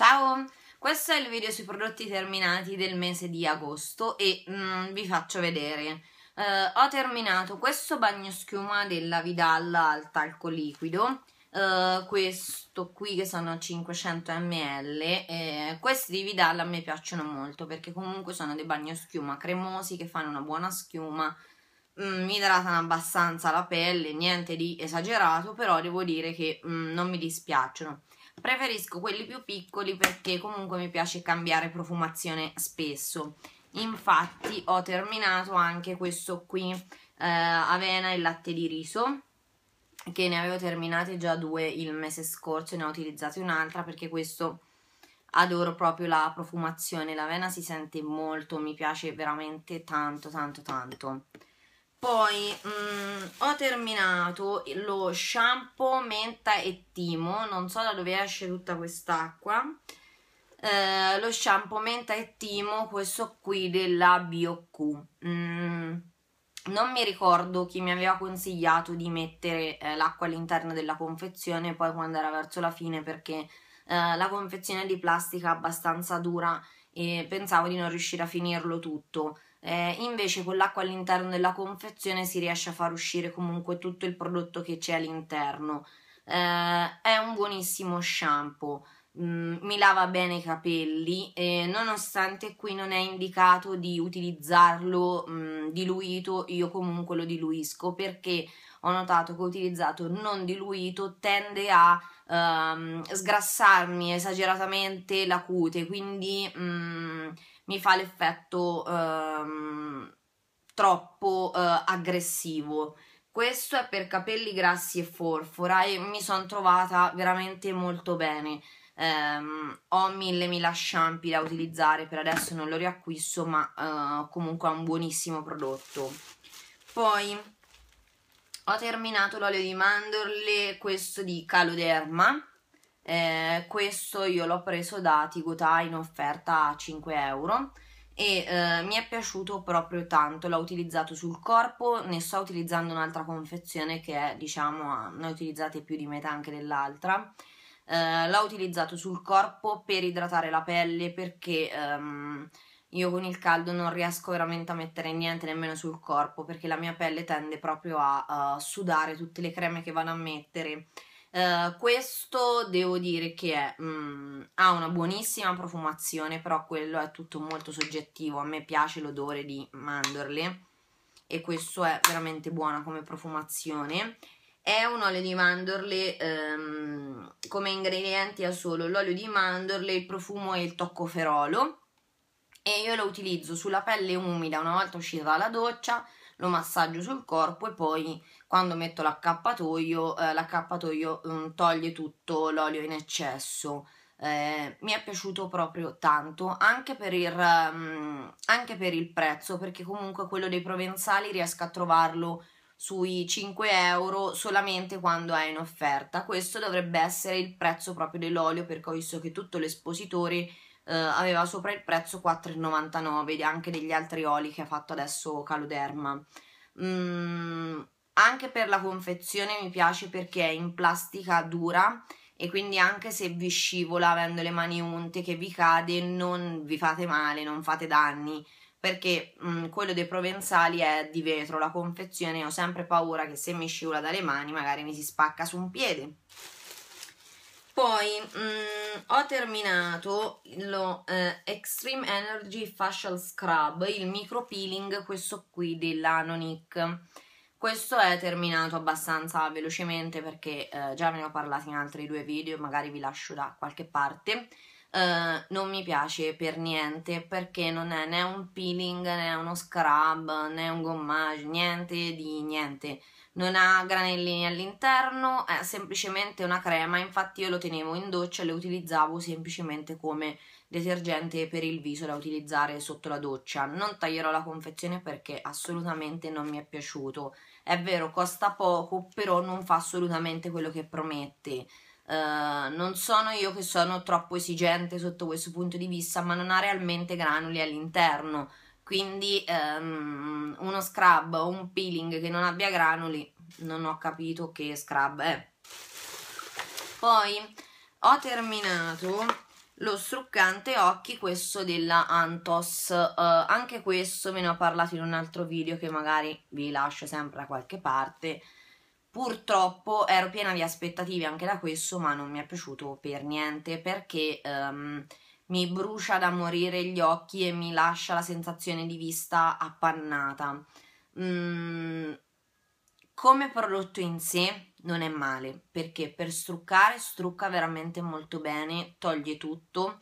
Ciao! Questo è il video sui prodotti terminati del mese di agosto e mm, vi faccio vedere. Uh, ho terminato questo bagno schiuma della Vidal al talco liquido, uh, questo qui che sono 500 ml, eh, questi di Vidal a me piacciono molto perché comunque sono dei bagno schiuma cremosi che fanno una buona schiuma, mm, mi idratano abbastanza la pelle, niente di esagerato, però devo dire che mm, non mi dispiacciono preferisco quelli più piccoli perché comunque mi piace cambiare profumazione spesso infatti ho terminato anche questo qui eh, avena e latte di riso che ne avevo terminate già due il mese scorso e ne ho utilizzate un'altra perché questo adoro proprio la profumazione l'avena si sente molto mi piace veramente tanto tanto tanto poi mh, mm, ho terminato lo shampoo menta e timo non so da dove esce tutta quest'acqua eh, lo shampoo menta e timo questo qui della BioQ mm, non mi ricordo chi mi aveva consigliato di mettere eh, l'acqua all'interno della confezione poi quando era verso la fine perché eh, la confezione di plastica è abbastanza dura e pensavo di non riuscire a finirlo tutto. Eh, invece con l'acqua all'interno della confezione si riesce a far uscire comunque tutto il prodotto che c'è all'interno. Eh, è un buonissimo shampoo, mm, mi lava bene i capelli e nonostante qui non è indicato di utilizzarlo mm, diluito, io comunque lo diluisco perché ho notato che ho utilizzato non diluito tende a ehm, sgrassarmi esageratamente la cute, quindi mm, mi fa l'effetto ehm, troppo eh, aggressivo. Questo è per capelli grassi e forfora e mi sono trovata veramente molto bene. Um, ho mille mila shampoo da utilizzare, per adesso non lo riacquisto, ma uh, comunque è un buonissimo prodotto. Poi ho terminato l'olio di mandorle, questo di Caloderma, eh, questo io l'ho preso da Tigotà in offerta a 5 euro e eh, mi è piaciuto proprio tanto, l'ho utilizzato sul corpo, ne sto utilizzando un'altra confezione che è, diciamo, ne utilizzate più di metà anche dell'altra. Eh, l'ho utilizzato sul corpo per idratare la pelle perché... Ehm, io con il caldo non riesco veramente a mettere niente nemmeno sul corpo perché la mia pelle tende proprio a uh, sudare tutte le creme che vado a mettere. Uh, questo devo dire che è, mm, ha una buonissima profumazione, però quello è tutto molto soggettivo. A me piace l'odore di mandorle e questo è veramente buono come profumazione. È un olio di mandorle, um, come ingredienti ha solo l'olio di mandorle, il profumo e il toccoferolo e io lo utilizzo sulla pelle umida una volta uscita dalla doccia, lo massaggio sul corpo e poi quando metto l'accappatoio, eh, l'accappatoio eh, toglie tutto l'olio in eccesso. Eh, mi è piaciuto proprio tanto anche per, il, um, anche per il prezzo perché comunque quello dei provenzali riesco a trovarlo sui 5 euro solamente quando è in offerta questo dovrebbe essere il prezzo proprio dell'olio perché ho visto che tutto l'espositore eh, aveva sopra il prezzo 4,99 anche degli altri oli che ha fatto adesso Caloderma. Mm, anche per la confezione mi piace perché è in plastica dura e quindi anche se vi scivola avendo le mani unte che vi cade non vi fate male, non fate danni perché mh, mm, quello dei provenzali è di vetro, la confezione ho sempre paura che se mi scivola dalle mani magari mi si spacca su un piede. Poi mh, mm, ho terminato lo eh, Extreme Energy Facial Scrub, il micro peeling, questo qui dell'Anonic. Questo è terminato abbastanza velocemente perché eh, già ve ne ho parlato in altri due video, magari vi lascio da qualche parte. Uh, non mi piace per niente perché non è né un peeling né uno scrub né un gommage, niente di niente non ha granellini all'interno, è semplicemente una crema, infatti io lo tenevo in doccia e lo utilizzavo semplicemente come detergente per il viso da utilizzare sotto la doccia. Non taglierò la confezione perché assolutamente non mi è piaciuto. È vero, costa poco, però non fa assolutamente quello che promette. Uh, non sono io che sono troppo esigente sotto questo punto di vista, ma non ha realmente granuli all'interno quindi um, uno scrub o un peeling che non abbia granuli non ho capito che scrub è poi ho terminato lo struccante occhi questo della Antos uh, anche questo me ne ho parlato in un altro video che magari vi lascio sempre da qualche parte purtroppo ero piena di aspettative anche da questo ma non mi è piaciuto per niente perché um, mi brucia da morire gli occhi e mi lascia la sensazione di vista appannata. Mm, come prodotto in sé non è male perché per struccare strucca veramente molto bene, toglie tutto,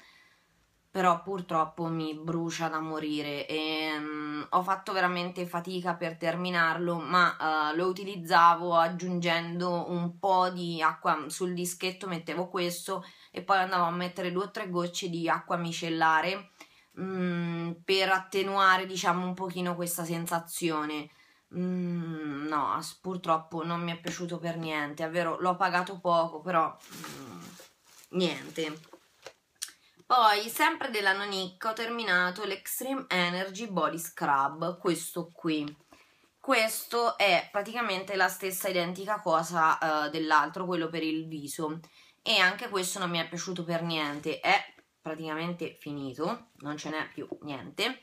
però purtroppo mi brucia da morire e mm, ho fatto veramente fatica per terminarlo, ma uh, lo utilizzavo aggiungendo un po' di acqua sul dischetto, mettevo questo e poi andavo a mettere due o tre gocce di acqua micellare mh, mm, per attenuare diciamo un pochino questa sensazione. Mm, no, purtroppo non mi è piaciuto per niente. È vero, l'ho pagato poco, però mm, niente. Poi, sempre della Nonic ho terminato l'Extreme Energy Body Scrub, questo qui. Questo è praticamente la stessa identica cosa uh, dell'altro, quello per il viso e anche questo non mi è piaciuto per niente, è praticamente finito, non ce n'è più niente,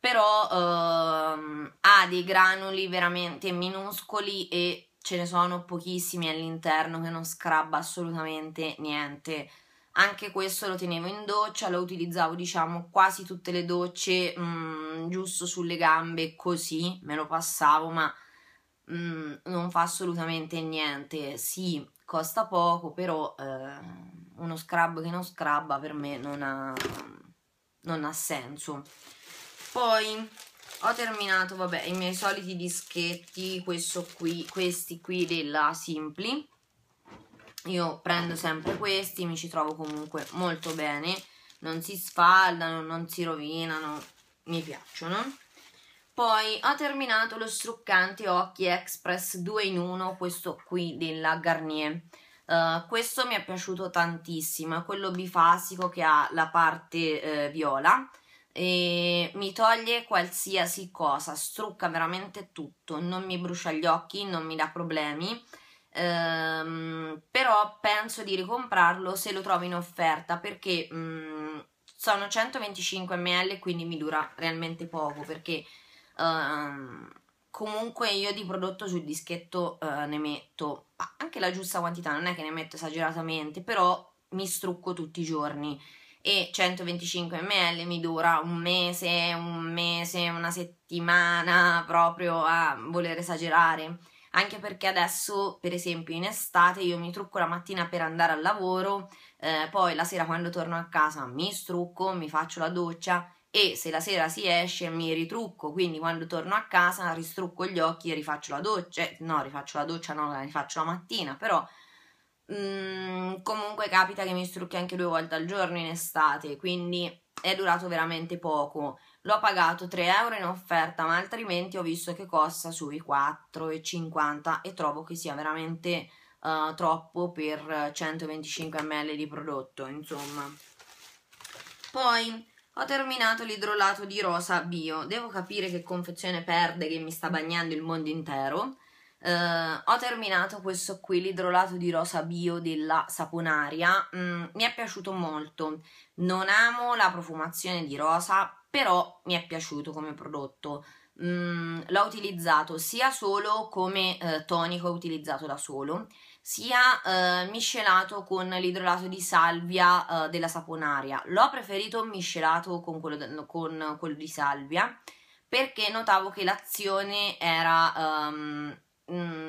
però ehm, ha dei granuli veramente minuscoli e ce ne sono pochissimi all'interno che non scrabba assolutamente niente. Anche questo lo tenevo in doccia, lo utilizzavo diciamo quasi tutte le docce, mh, mm, giusto sulle gambe così, me lo passavo, ma mh, mm, non fa assolutamente niente. Sì, costa poco, però eh, uno scrub che non scrubba per me non ha, non ha senso. Poi ho terminato, vabbè, i miei soliti dischetti, qui, questi qui della Simpli. Io prendo sempre questi, mi ci trovo comunque molto bene, non si sfaldano, non si rovinano, mi piacciono. Poi ho terminato lo struccante Occhi Express 2 in 1, questo qui della Garnier. Uh, questo mi è piaciuto tantissimo, è quello bifasico che ha la parte uh, viola e mi toglie qualsiasi cosa, strucca veramente tutto, non mi brucia gli occhi, non mi dà problemi. Um, però penso di ricomprarlo se lo trovo in offerta perché um, sono 125 ml quindi mi dura realmente poco perché Ehm, comunque io di prodotto sul dischetto uh, ne metto anche la giusta quantità, non è che ne metto esageratamente, però mi strucco tutti i giorni e 125 ml mi dura un mese, un mese, una settimana proprio a voler esagerare. Anche perché adesso, per esempio, in estate io mi trucco la mattina per andare al lavoro, eh, poi la sera quando torno a casa mi strucco, mi faccio la doccia e se la sera si esce mi ritrucco, quindi quando torno a casa ristrucco gli occhi e rifaccio la doccia, cioè, no rifaccio la doccia, no la rifaccio la mattina, però mh, mm, comunque capita che mi strucchi anche due volte al giorno in estate, quindi è durato veramente poco. L'ho pagato 3 euro in offerta, ma altrimenti ho visto che costa sui 4,50 e trovo che sia veramente uh, troppo per 125 ml di prodotto, insomma. Poi ho terminato l'idrolato di rosa bio. Devo capire che confezione perde che mi sta bagnando il mondo intero. Uh, ho terminato questo qui, l'idrolato di rosa bio della Saponaria. Mm, mi è piaciuto molto. Non amo la profumazione di rosa, però mi è piaciuto come prodotto. Mm, l'ho utilizzato sia solo come eh, tonico utilizzato da solo, sia eh, miscelato con l'idrolato di salvia eh, della saponaria. L'ho preferito miscelato con quello, con quello, di salvia perché notavo che l'azione era, um,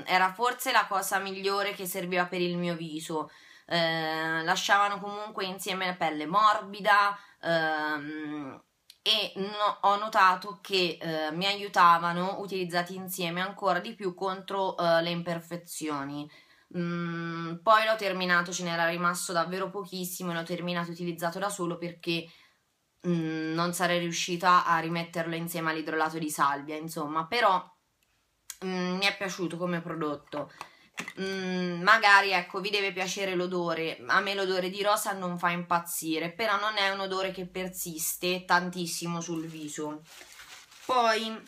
era, forse la cosa migliore che serviva per il mio viso. Eh, lasciavano comunque insieme la pelle morbida ehm, e no, ho notato che eh, mi aiutavano utilizzati insieme ancora di più contro eh, le imperfezioni. Mm, poi l'ho terminato, ce n'era rimasto davvero pochissimo e l'ho terminato e utilizzato da solo perché mm, non sarei riuscita a rimetterlo insieme all'idrolato di salvia, insomma, però mm, mi è piaciuto come prodotto. Mm, magari ecco, vi deve piacere l'odore. A me l'odore di rosa non fa impazzire, però non è un odore che persiste tantissimo sul viso. Poi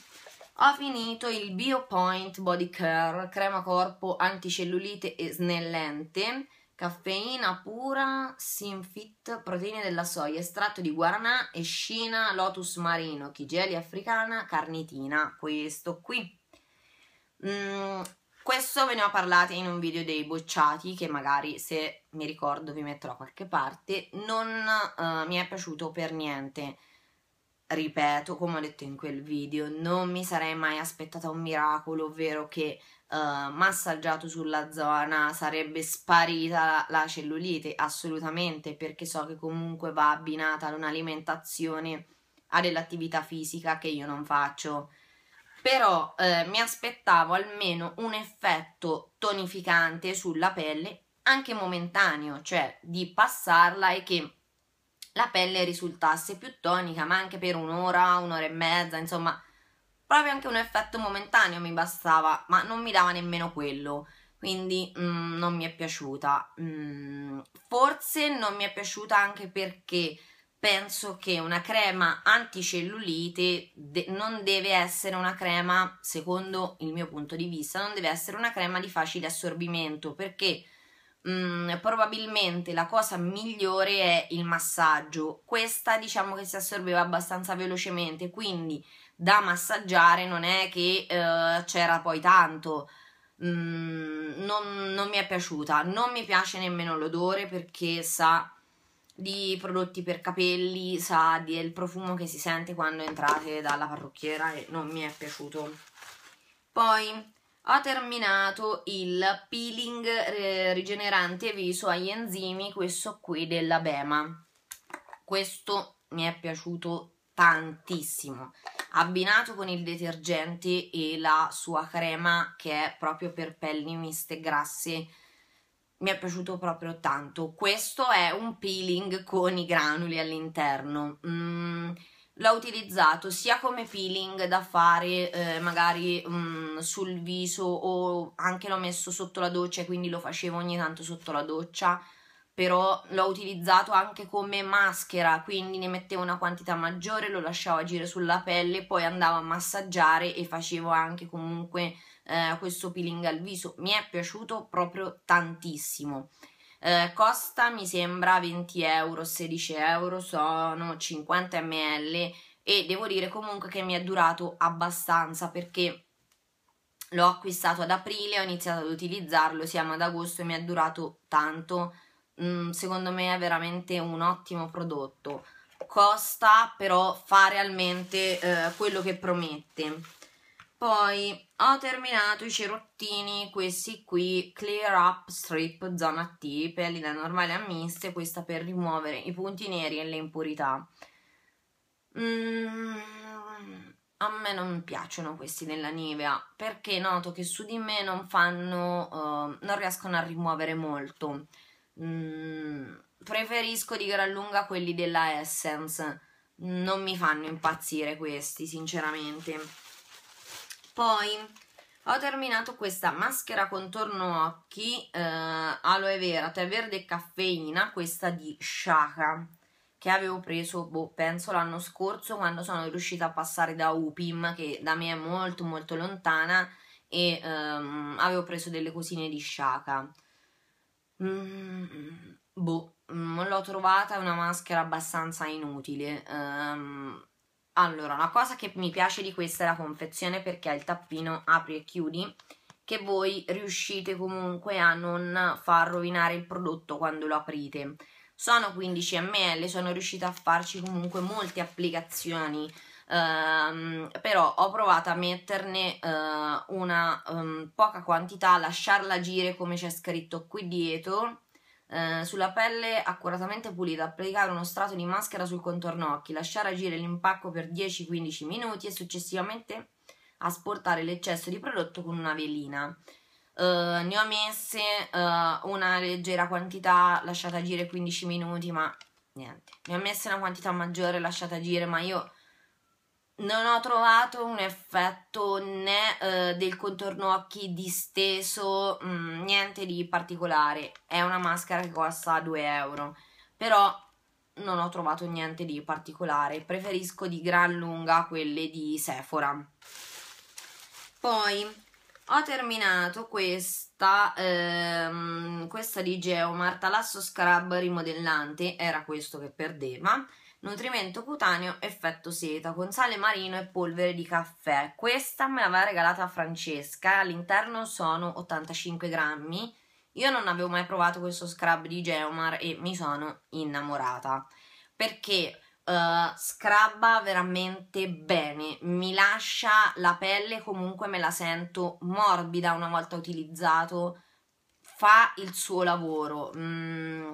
ho finito il BioPoint Body Care, crema corpo anticellulite e snellente, caffeina pura, Sinfit, proteine della soia, estratto di guaranà, escina, lotus marino, chigeli africana, carnitina, questo qui. Mm, questo ve ne ho parlato in un video dei bocciati che magari se mi ricordo vi metterò da qualche parte, non uh, mi è piaciuto per niente ripeto, come ho detto in quel video, non mi sarei mai aspettata un miracolo, ovvero che uh, massaggiato sulla zona sarebbe sparita la, cellulite, assolutamente, perché so che comunque va abbinata ad un'alimentazione, a dell'attività fisica che io non faccio. Però uh, mi aspettavo almeno un effetto tonificante sulla pelle, anche momentaneo, cioè di passarla e che la pelle risultasse più tonica, ma anche per un'ora, un'ora e mezza, insomma, proprio anche un effetto momentaneo mi bastava, ma non mi dava nemmeno quello. Quindi mm, non mi è piaciuta. Mm, forse non mi è piaciuta anche perché penso che una crema anticellulite de- non deve essere una crema, secondo il mio punto di vista, non deve essere una crema di facile assorbimento perché Mm, probabilmente la cosa migliore è il massaggio. Questa diciamo che si assorbeva abbastanza velocemente, quindi da massaggiare non è che eh, c'era poi tanto. Mm, non, non mi è piaciuta, non mi piace nemmeno l'odore perché sa di prodotti per capelli, sa del profumo che si sente quando entrate dalla parrucchiera e non mi è piaciuto. Poi ho terminato il peeling eh, rigenerante viso agli enzimi, questo qui della Bema. Questo mi è piaciuto tantissimo, abbinato con il detergente e la sua crema che è proprio per pelli miste grasse, mi è piaciuto proprio tanto. Questo è un peeling con i granuli all'interno. Mm L'ho utilizzato sia come peeling da fare eh, magari mh, mm, sul viso o anche l'ho messo sotto la doccia quindi lo facevo ogni tanto sotto la doccia, però l'ho utilizzato anche come maschera, quindi ne mettevo una quantità maggiore, lo lasciavo agire sulla pelle, poi andavo a massaggiare e facevo anche comunque eh, questo peeling al viso. Mi è piaciuto proprio tantissimo. Eh, costa mi sembra 20 euro, 16 euro, sono 50 ml e devo dire comunque che mi è durato abbastanza perché l'ho acquistato ad aprile, ho iniziato ad utilizzarlo, siamo ad agosto e mi è durato tanto, mm, secondo me è veramente un ottimo prodotto, costa però fa realmente eh, quello che promette poi ho terminato i cerottini, questi qui, Clear Up Strip zona T, da normale a miste, questa per rimuovere i punti neri e le impurità. Mm, a me non piacciono questi della Nivea, perché noto che su di me non fanno, uh, non riescono a rimuovere molto. Mm, preferisco di gran lunga quelli della Essence, non mi fanno impazzire questi, sinceramente poi ho terminato questa maschera contorno occhi eh, aloe vera, tè verde e caffeina, questa di Shaka che avevo preso, boh, penso l'anno scorso quando sono riuscita a passare da Upim che da me è molto molto lontana e ehm, avevo preso delle cosine di Shaka. Mm, boh, mm, l'ho trovata, una maschera abbastanza inutile. Um, allora, una cosa che mi piace di questa è la confezione perché il tappino apri e chiudi che voi riuscite comunque a non far rovinare il prodotto quando lo aprite. Sono 15 ml, sono riuscita a farci comunque molte applicazioni, ehm, però ho provato a metterne eh, una um, poca quantità, lasciarla agire come c'è scritto qui dietro eh, sulla pelle accuratamente pulita, applicare uno strato di maschera sul contorno occhi, lasciare agire l'impacco per 10-15 minuti e successivamente asportare l'eccesso di prodotto con una velina. Uh, ne ho messe uh, una leggera quantità, lasciata agire 15 minuti, ma niente. Ne ho messe una quantità maggiore, lasciata agire, ma io non ho trovato un effetto né eh, del contorno occhi disteso, mh, mm, niente di particolare. È una maschera che costa 2 euro, però non ho trovato niente di particolare. Preferisco di gran lunga quelle di Sephora. Poi ho terminato questa, ehm, questa di Geo l'asso Scrub rimodellante, era questo che perdeva nutrimento cutaneo, effetto seta, con sale marino e polvere di caffè. Questa me l'aveva regalata Francesca, all'interno sono 85 grammi. Io non avevo mai provato questo scrub di Geomar e mi sono innamorata, perché uh, eh, scrabba veramente bene, mi lascia la pelle, comunque me la sento morbida una volta utilizzato, fa il suo lavoro. Mm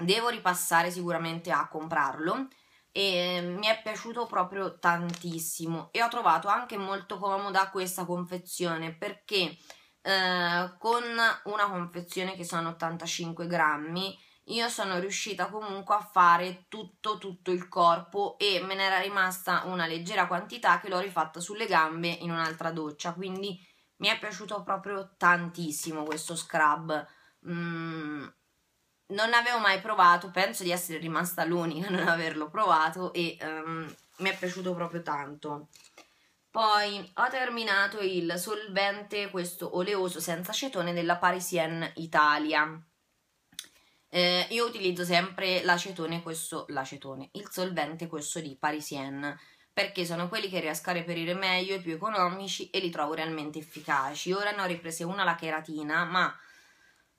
Devo ripassare sicuramente a comprarlo e mm, mi è piaciuto proprio tantissimo e ho trovato anche molto comoda questa confezione perché eh, con una confezione che sono 85 grammi io sono riuscita comunque a fare tutto tutto il corpo e me ne era rimasta una leggera quantità che l'ho rifatta sulle gambe in un'altra doccia quindi mi è piaciuto proprio tantissimo questo scrub mm, non avevo mai provato, penso di essere rimasta l'unica a non averlo provato e um, mi è piaciuto proprio tanto. Poi ho terminato il solvente, questo oleoso senza acetone della Parisienne Italia. Eh, io utilizzo sempre l'acetone, questo l'acetone, il solvente questo di Parisienne perché sono quelli che riesco a reperire meglio e più economici e li trovo realmente efficaci. Ora ne ho riprese una la cheratina, ma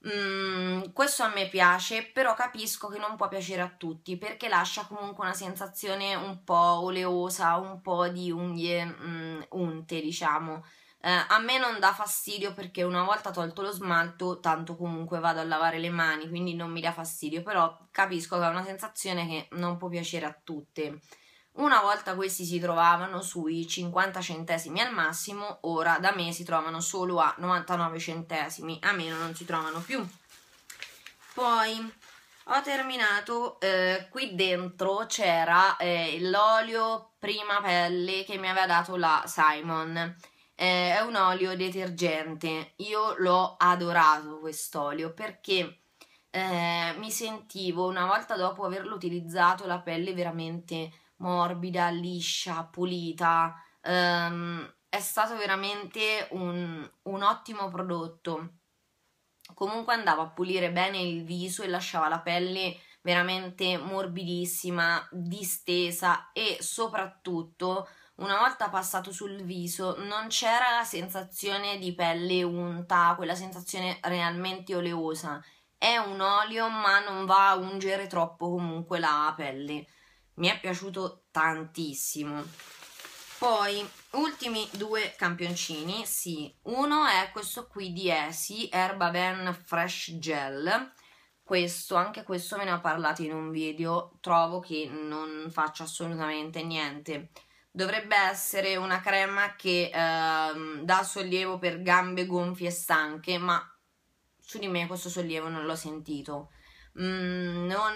Mm, questo a me piace, però capisco che non può piacere a tutti perché lascia comunque una sensazione un po' oleosa, un po' di unghie mm, unte, diciamo. Eh, a me non dà fastidio perché una volta tolto lo smalto, tanto comunque vado a lavare le mani, quindi non mi dà fastidio, però capisco che è una sensazione che non può piacere a tutte. Una volta questi si trovavano sui 50 centesimi al massimo, ora da me si trovano solo a 99 centesimi, a meno non si trovano più. Poi ho terminato, eh, qui dentro c'era eh, l'olio prima pelle che mi aveva dato la Simon. Eh, è un olio detergente, io l'ho adorato quest'olio perché eh, mi sentivo una volta dopo averlo utilizzato la pelle veramente morbida, liscia, pulita. Um, è stato veramente un, un ottimo prodotto. Comunque andava a pulire bene il viso e lasciava la pelle veramente morbidissima, distesa e soprattutto una volta passato sul viso non c'era la sensazione di pelle unta, quella sensazione realmente oleosa. È un olio ma non va a ungere troppo comunque la pelle mi è piaciuto tantissimo. Poi, ultimi due campioncini, sì, uno è questo qui di Esi, Erba Ben Fresh Gel, questo, anche questo me ne ho parlato in un video, trovo che non faccia assolutamente niente. Dovrebbe essere una crema che eh, dà sollievo per gambe gonfie e stanche, ma su di me questo sollievo non l'ho sentito Mm, non,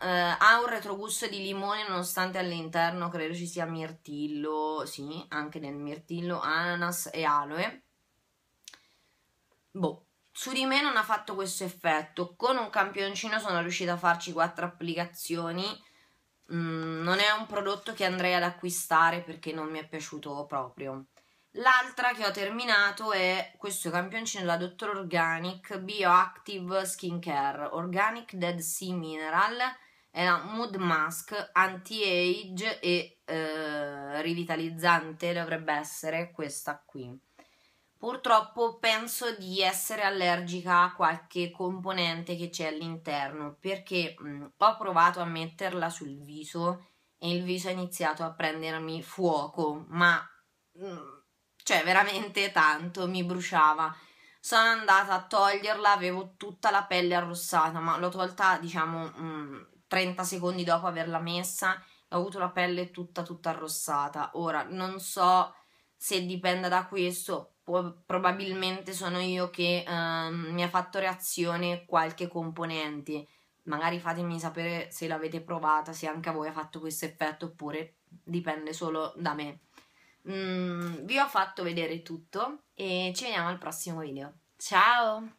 eh, ha un retrogusto di limone nonostante all'interno credo ci sia mirtillo, sì, anche nel mirtillo, ananas e aloe. Boh, su di me non ha fatto questo effetto. Con un campioncino sono riuscita a farci quattro applicazioni. Mm, non è un prodotto che andrei ad acquistare perché non mi è piaciuto proprio. L'altra che ho terminato è questo campioncino della Dr. Organic Bioactive Skincare Organic Dead Sea Mineral è una mood mask anti-age e eh, rivitalizzante dovrebbe essere questa qui purtroppo penso di essere allergica a qualche componente che c'è all'interno perché mh, mm, ho provato a metterla sul viso e il viso ha iniziato a prendermi fuoco ma mh, mm, cioè veramente tanto, mi bruciava. Sono andata a toglierla, avevo tutta la pelle arrossata, ma l'ho tolta diciamo 30 mm, secondi dopo averla messa ho avuto la pelle tutta tutta arrossata. Ora non so se dipenda da questo, probabilmente sono io che ehm, mi ha fatto reazione qualche componente. Magari fatemi sapere se l'avete provata, se anche a voi ha fatto questo effetto oppure dipende solo da me. Mm, vi ho fatto vedere tutto e ci vediamo al prossimo video. Ciao!